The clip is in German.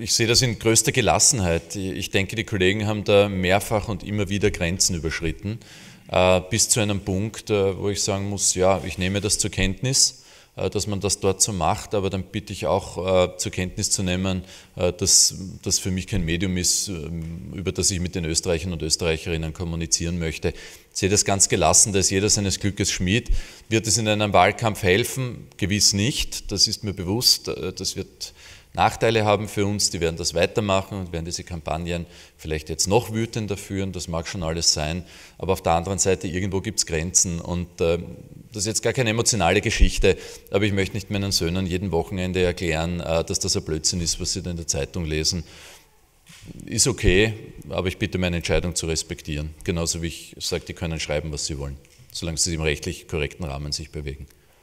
ich sehe das in größter Gelassenheit. Ich denke, die Kollegen haben da mehrfach und immer wieder Grenzen überschritten, äh, bis zu einem Punkt, äh, wo ich sagen muss, ja, ich nehme das zur Kenntnis äh, dass man das dort so macht, aber dann bitte ich auch äh, zur Kenntnis zu nehmen, äh, dass das für mich kein Medium ist, ähm, über das ich mit den Österreichern und Österreicherinnen kommunizieren möchte. Ich sehe das ganz gelassen, da ist jeder seines Glückes Schmied. Wird es in einem Wahlkampf helfen? Gewiss nicht, das ist mir bewusst, das wird Nachteile haben für uns, die werden das weitermachen und werden diese Kampagnen vielleicht jetzt noch wütender führen, das mag schon alles sein, aber auf der anderen Seite irgendwo gibt es Grenzen und äh, das ist jetzt gar keine emotionale Geschichte, aber ich möchte nicht meinen Söhnen jeden Wochenende erklären, äh, dass das ein Blödsinn ist, was sie da in der Zeitung lesen. Ist okay, aber ich bitte meine Entscheidung zu respektieren. Genauso wie ich sage, die können schreiben, was sie wollen, solange sie sich im rechtlich korrekten Rahmen sich bewegen.